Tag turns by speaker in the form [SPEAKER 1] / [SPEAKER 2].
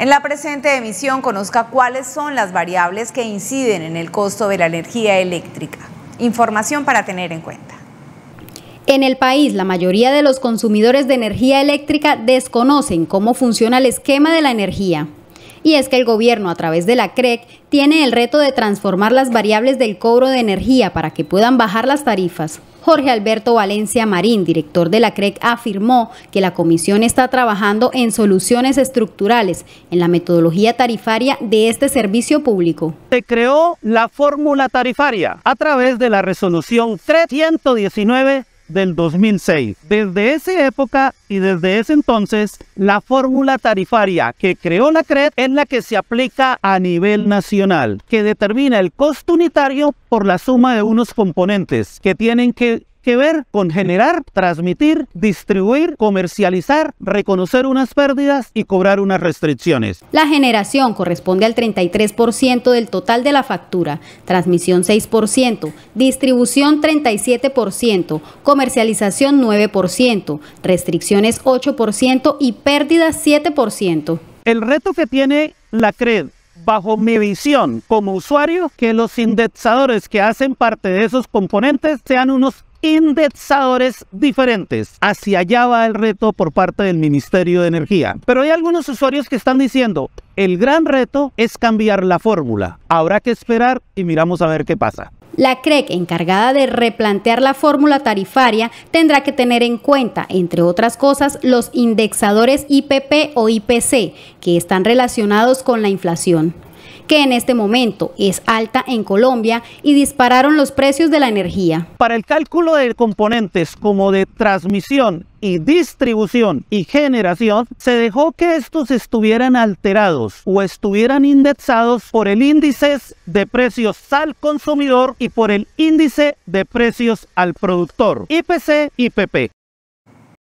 [SPEAKER 1] En la presente emisión conozca cuáles son las variables que inciden en el costo de la energía eléctrica. Información para tener en cuenta. En el país, la mayoría de los consumidores de energía eléctrica desconocen cómo funciona el esquema de la energía. Y es que el gobierno, a través de la CREC, e tiene el reto de transformar las variables del cobro de energía para que puedan bajar las tarifas. Jorge Alberto Valencia Marín, director de la CREC, e afirmó que la comisión está trabajando en soluciones estructurales en la metodología tarifaria de este servicio público.
[SPEAKER 2] Se creó la fórmula tarifaria a través de la resolución 319 del 2006. Desde esa época y desde ese entonces, la fórmula tarifaria que creó la CRED es la que se aplica a nivel nacional, que determina el costo unitario por la suma de unos componentes que tienen que que ver con generar, transmitir, distribuir, comercializar, reconocer unas pérdidas y cobrar unas restricciones.
[SPEAKER 1] La generación corresponde al 33% del total de la factura, transmisión 6%, distribución 37%, comercialización 9%, restricciones 8% y pérdidas 7%. El reto
[SPEAKER 2] que tiene la CRED bajo mi visión como usuario, que los indexadores que hacen parte de esos componentes sean unos indexadores diferentes. Hacia allá va el reto por parte del Ministerio de Energía. Pero hay algunos usuarios que están diciendo, el gran reto es cambiar la fórmula. Habrá que esperar y miramos a ver qué pasa.
[SPEAKER 1] La CREC, encargada de replantear la fórmula tarifaria, tendrá que tener en cuenta, entre otras cosas, los indexadores IPP o IPC, que están relacionados con la inflación que en este momento es alta en Colombia y dispararon los precios de la energía.
[SPEAKER 2] Para el cálculo de componentes como de transmisión y distribución y generación, se dejó que estos estuvieran alterados o estuvieran indexados por el índice de precios al consumidor y por el índice de precios al productor, IPC y PP.